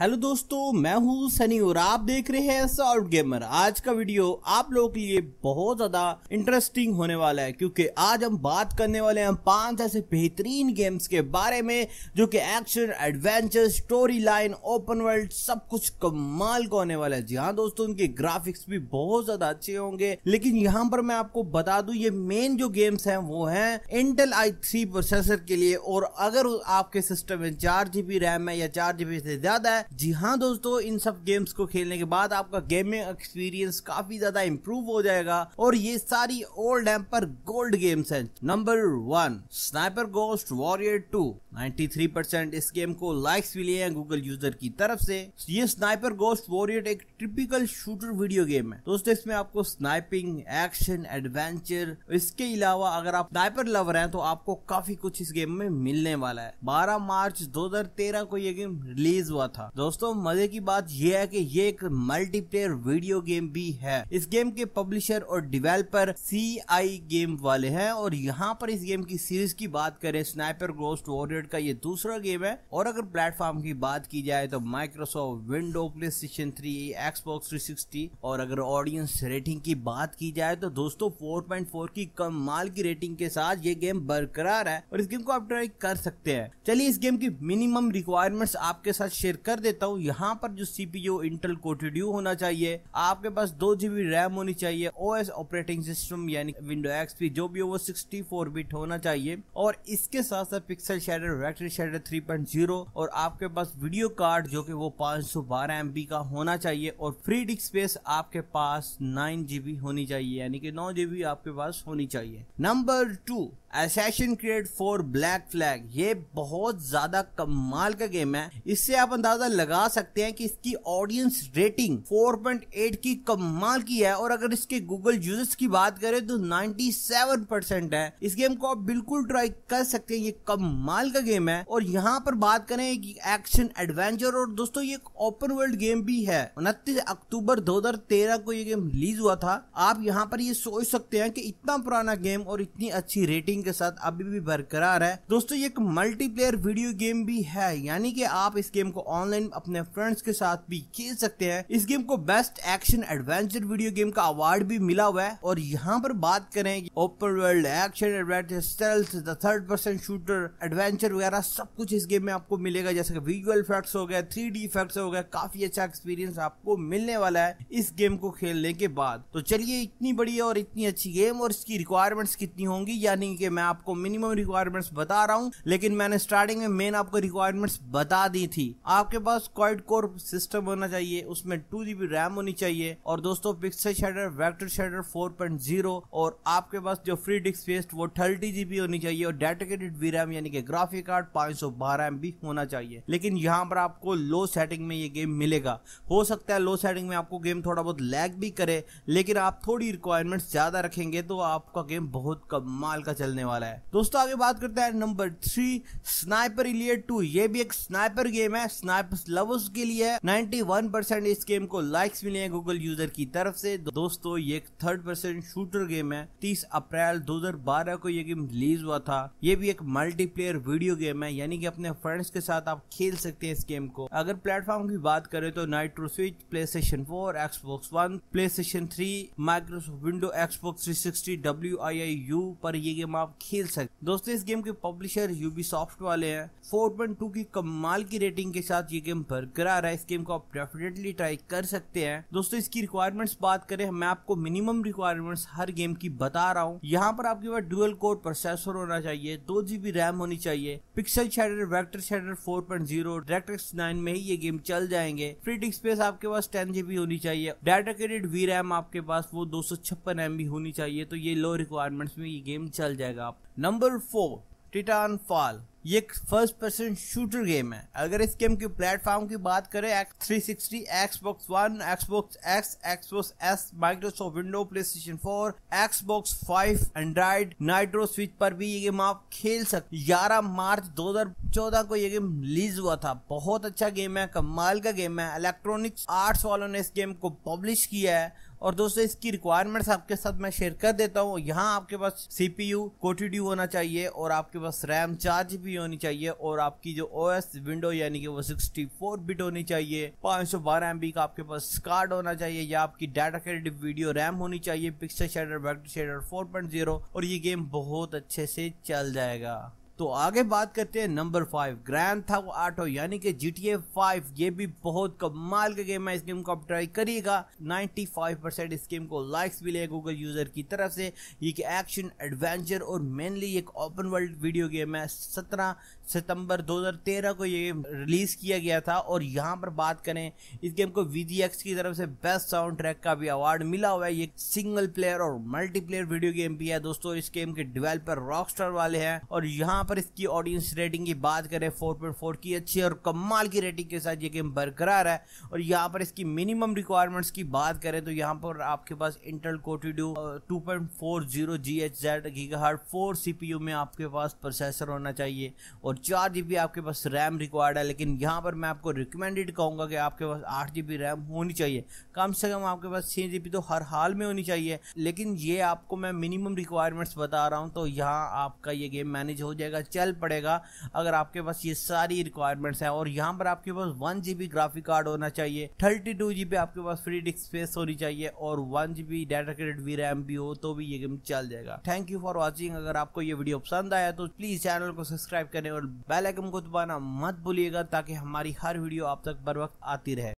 hello दोस्तों मैं हूं सनी और आप देख रहे हैं साउट गेमर आज का वीडियो आप लोगों के लिए बहुत ज्यादा इंटरेस्टिंग होने वाला है क्योंकि आज हम बात करने वाले हैं पांच ऐसे बेहतरीन गेम्स के बारे में जो कि action adventure story line open world सब कुछ कमाल का होने वाला है जी हाँ दोस्तों उनके ग्राफिक्स भी बहुत ज्यादा अच्छे होंगे लेकिन यहाँ पर मैं आपको बता दू ये मेन जो गेम्स है वो है इंटेल आई थ्री प्रोसेसर के लिए और अगर आपके सिस्टम में चार जीबी रैम है या चार जीबी से ज्यादा है जी हाँ दोस्तों इन सब गेम्स को खेलने के बाद आपका गेमिंग एक्सपीरियंस काफी ज्यादा इम्प्रूव हो जाएगा और ये सारी ओल्ड एम पर गोल्ड गेम्स हैं number one sniper ghost warrior two 93 percent इस गेम को लाइक्स मिले हैं गूगल यूजर की तरफ से ये स्नाइपर गोस्ट वॉरियर एक टिपिकल शूटर वीडियो गेम है दोस्तों इसमें आपको स्नाइपिंग एक्शन एडवेंचर इसके अलावा अगर आप स्नाइपर लवर हैं तो आपको काफी कुछ इस गेम में मिलने वाला है 12 मार्च 2013 को ये गेम रिलीज हुआ था दोस्तों मजे की बात यह है कि ये एक मल्टीप्लेयर वीडियो गेम भी है इस गेम के पब्लिशर और डिवेलपर सी आई गेम वाले हैं और यहाँ पर इस गेम की सीरीज की बात करें स्नाइपर गोस्ट वॉरियर का ये दूसरा गेम है और अगर प्लेटफॉर्म की बात की जाए तो Microsoft window PlayStation three Xbox three sixty और अगर ऑडियंस रेटिंग की बात की जाए तो दोस्तों फोर पॉइंट फोर की कम माल की रेटिंग के साथ ये गेम बरकरार है और इस गेम को आप ट्राई कर सकते हैं चलिए इस गेम की मिनिमम रिक्वायरमेंट्स आपके साथ शेयर कर देता हूँ यहाँ पर जो सीपीयू इंटेल कोटिड्यू होना चाहिए आपके पास दो जीबी रैम होनी चाहिए ओएस ऑपरेटिंग सिस्टम यानी विंडो एक्सपी जो भी हो वो सिक्सटी फोर बिट होना चाहिए और इसके साथ साथ pixel shader vector shader three point zero और आपके पास वीडियो कार्ड जो की वो पांच सौ बारह एम एमबी का होना चाहिए और फ्री डिस्क स्पेस आपके पास नाइन जीबी होनी चाहिए यानी कि नौ जीबी आपके पास होनी चाहिए number two Assassin's Creed four Black Flag ये बहुत ज्यादा कमाल का गेम है इससे आप अंदाजा लगा सकते हैं कि इसकी ऑडियंस रेटिंग 4.8 की कमाल की है और अगर इसके गूगल यूजर्स की बात करें तो 97 परसेंट है इस गेम को आप बिल्कुल ट्राई कर सकते हैं ये कमाल का गेम है और यहाँ पर बात करें कि एक्शन एडवेंचर और दोस्तों ये ओपन वर्ल्ड गेम भी है उनतीस अक्टूबर दो को ये गेम रिलीज हुआ था आप यहाँ पर ये सोच सकते हैं कि इतना पुराना गेम और इतनी अच्छी रेटिंग के साथ अभी भी बरकरार है दोस्तों ये एक मल्टीप्लेयर वीडियो गेम भी है यानी कि आप इस गेम को ऑनलाइन अपने फ्रेंड्स के साथ भी खेल सकते हैं इस गेम को best action adventure video game का अवार्ड भी मिला हुआ है और यहाँ पर बात करें open world action adventure third person shooter adventure वगैरह सब कुछ इस गेम में आपको मिलेगा जैसे कि विजुअल इफेक्ट्स हो गए थ्री डी इफेक्ट्स हो गए काफी अच्छा एक्सपीरियंस आपको मिलने वाला है इस गेम को खेलने के बाद तो चलिए इतनी बड़ी और इतनी अच्छी गेम और इसकी रिक्वायरमेंट्स कितनी होंगी यानी कि है मैं आपको मिनिमम रिक्वायरमेंट्स बता रहा हूँ लेकिन मैंने स्टार्टिंग में मेन आपको रिक्वायरमेंट्स बता दी थी आपके पास क्वाइट कोर सिस्टम होना चाहिए उसमें टू जीबी रैम होनी चाहिए और दोस्तों पिक्सल शेडर वैक्टर शेडर 4.0 और आपके पास जो फ्री डिस्क स्पेस वो थर्टी जीबी होनी चाहिए और डेडिकेटेड वी रैम यानी कि ग्राफिक कार्ड पांच सौ बारह एम होना चाहिए लेकिन यहाँ पर आपको लो सेटिंग में ये गेम मिलेगा हो सकता है लो सेटिंग में आपको गेम थोड़ा बहुत लैग भी करे लेकिन आप थोड़ी रिक्वायरमेंट्स ज्यादा रखेंगे तो आपका गेम बहुत कमाल का चलने चलने वाला है दोस्तों आगे बात करते हैं number three Sniper Elite two ये भी एक स्नाइपर गेम है स्नाइपर लवर्स के लिए है 91 परसेंट इस गेम को लाइक्स मिले हैं गूगल यूजर की तरफ से दोस्तों ये एक थर्ड पर्सन शूटर गेम है तीस अप्रैल दो को ये गेम रिलीज हुआ था ये भी एक मल्टीप्लेयर वीडियो गेम है यानी कि अपने फ्रेंड्स के साथ आप खेल सकते हैं इस गेम को अगर प्लेटफॉर्म की बात करें तो Nintendo Switch PlayStation four Xbox one PlayStation three Microsoft Windows Xbox three sixty W I I U पर ये गेम आप आप खेल सकते दोस्तों इस गेम के पब्लिशर यूबी सॉफ्ट वाले हैं फोर पॉइंट टू की कमाल की रेटिंग के साथ ये गेम बरकरार है इस गेम को आप डेफिनेटली ट्राई कर सकते हैं दोस्तों इसकी रिक्वायरमेंट्स बात करें मैं आपको मिनिमम रिक्वायरमेंट्स हर गेम की बता रहा हूँ यहाँ पर आपके पास डुअल कोड प्रोसेसर होना चाहिए दो जीबी रैम होनी चाहिए pixel shader vector shader zero Direct nine में ही ये गेम चल जाएंगे फ्री डिस्क स्पेस आपके पास टेन जीबी होनी चाहिए डेडिकेटेड वी रैम आपके पास वो दो सौ छप्पन एम होनी चाहिए तो ये लो रिक्वायरमेंट्स में ये गेम चल जाएगा जाएगा नंबर फोर टिटान फॉल ये एक फर्स्ट पर्सन शूटर गेम है अगर इस गेम की प्लेटफॉर्म की बात करें X three sixty Xbox one Xbox X Xbox S Microsoft window PlayStation four Xbox five Android Nintendo Switch पर भी ये गेम आप खेल सकते ग्यारह मार्च 2014 को ये गेम रिलीज हुआ था बहुत अच्छा गेम है कमाल का गेम है इलेक्ट्रॉनिक्स आर्ट्स वालों ने इस गेम को पब्लिश किया है और दोस्तों इसकी रिक्वायरमेंट्स आपके साथ मैं शेयर कर देता हूँ यहाँ आपके पास सीपीयू कोटीडी होना चाहिए और आपके पास रैम चार जीबी होनी चाहिए और आपकी जो ओएस विंडो यानी कि वो 64 बिट होनी चाहिए 512 सौ का आपके पास कार्ड होना चाहिए या आपकी डाटा क्रेडिट वीडियो रैम होनी चाहिए pixel shader vector shader zero और ये गेम बहुत अच्छे से चल जाएगा तो आगे बात करते हैं नंबर फाइव ग्रैंड था वो आठो यानी कि जी टी ए फाइव ये भी बहुत कमाल का गेम है इस गेम को आप ट्राई करिएगा फाइव परसेंट इस गेम को लाइक्स मिले गूगल यूजर की तरफ से ये कि एक्शन एडवेंचर और मेनली एक ओपन वर्ल्ड वीडियो गेम है सत्रह सितंबर 2013 को ये गेम रिलीज किया गया था और यहाँ पर बात करें इस गेम को वी की तरफ से बेस्ट साउंड ट्रैक का भी अवार्ड मिला हुआ है ये सिंगल प्लेयर और मल्टीप्लेयर वीडियो गेम भी है दोस्तों इस गेम के डिवेलपर रॉक वाले हैं और यहाँ पर इसकी ऑडियंस रेटिंग की बात करें फोर पॉइंट फोर की अच्छी और कमाल की रेटिंग के साथ ये गेम बरकरार है और यहाँ पर इसकी मिनिमम रिक्वायरमेंट्स की बात करें तो यहाँ पर आपके पास Intel core two duo two point four zero G H Z giga hertz for C P U में आपके पास प्रोसेसर होना चाहिए और चार जी बी आपके पास रैम रिक्वायर्ड है लेकिन यहाँ पर मैं आपको रिकमेंडेड कहूँगा कि आपके पास आठ जी बी रैम होनी चाहिए कम से कम आपके पास छः जी बी तो हर हाल में होनी चाहिए लेकिन ये आपको मैं मिनिमम रिक्वायरमेंट्स बता रहा हूँ तो यहाँ आपका ये गेम मैनेज हो जाएगा पड़ेगा चल पड़ेगा अगर आपके पास ये सारी रिक्वायरमेंट्स हैं और यहाँ पर आपके पास वन जी ग्राफिक कार्ड होना चाहिए थर्टी टू जी आपके पास फ्री डिस्क स्पेस होनी चाहिए और one G B data credit V RAM भी हो तो भी ये गेम चल जाएगा थैंक यू फॉर वॉचिंग अगर आपको ये वीडियो पसंद आया तो प्लीज चैनल को सब्सक्राइब करें और बेल आइकन को दबाना मत भूलिएगा ताकि हमारी हर वीडियो आप तक बर वक्त आती रहे